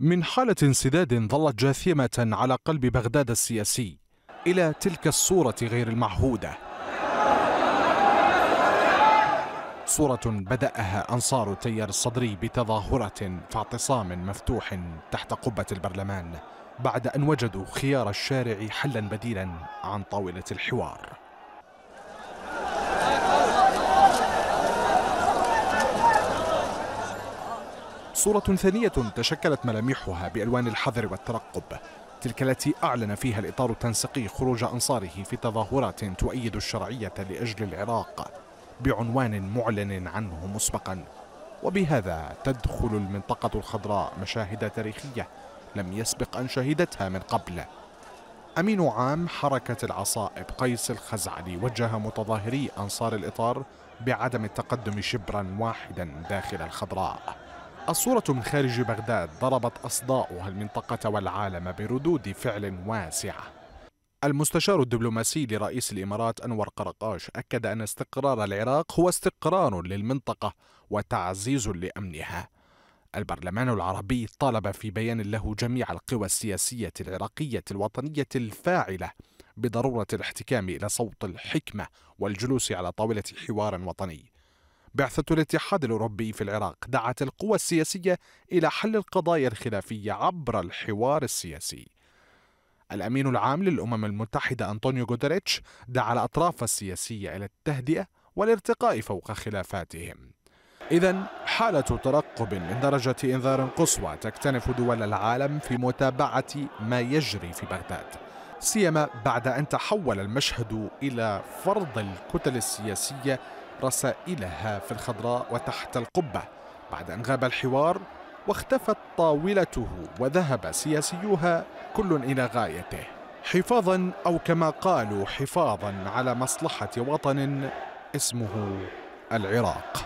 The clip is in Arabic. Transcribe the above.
من حالة انسداد ظلت جاثمة على قلب بغداد السياسي إلى تلك الصورة غير المعهودة صورة بدأها أنصار التيار الصدري بتظاهرة في اعتصام مفتوح تحت قبة البرلمان بعد أن وجدوا خيار الشارع حلا بديلا عن طاولة الحوار صورة ثانية تشكلت ملامحها بألوان الحذر والترقب تلك التي أعلن فيها الإطار التنسيقي خروج أنصاره في تظاهرات تؤيد الشرعية لأجل العراق بعنوان معلن عنه مسبقا وبهذا تدخل المنطقة الخضراء مشاهد تاريخية لم يسبق أن شهدتها من قبل أمين عام حركة العصائب قيس الخزعلي وجه متظاهري أنصار الإطار بعدم التقدم شبرا واحدا داخل الخضراء الصورة من خارج بغداد ضربت أصداؤها المنطقة والعالم بردود فعل واسعة المستشار الدبلوماسي لرئيس الإمارات أنور قرقاش أكد أن استقرار العراق هو استقرار للمنطقة وتعزيز لأمنها البرلمان العربي طالب في بيان له جميع القوى السياسية العراقية الوطنية الفاعلة بضرورة الاحتكام إلى صوت الحكمة والجلوس على طاولة حوار وطني بعثة الاتحاد الأوروبي في العراق دعت القوى السياسية إلى حل القضايا الخلافية عبر الحوار السياسي الأمين العام للأمم المتحدة أنطونيو غوتريتش دعا الأطراف السياسية إلى التهدئة والارتقاء فوق خلافاتهم إذا حالة ترقب من درجة إنذار قصوى تكتنف دول العالم في متابعة ما يجري في بغداد سيما بعد أن تحول المشهد إلى فرض الكتل السياسية رسائلها في الخضراء وتحت القبة بعد أن غاب الحوار واختفت طاولته وذهب سياسيوها كل إلى غايته حفاظا أو كما قالوا حفاظا على مصلحة وطن اسمه العراق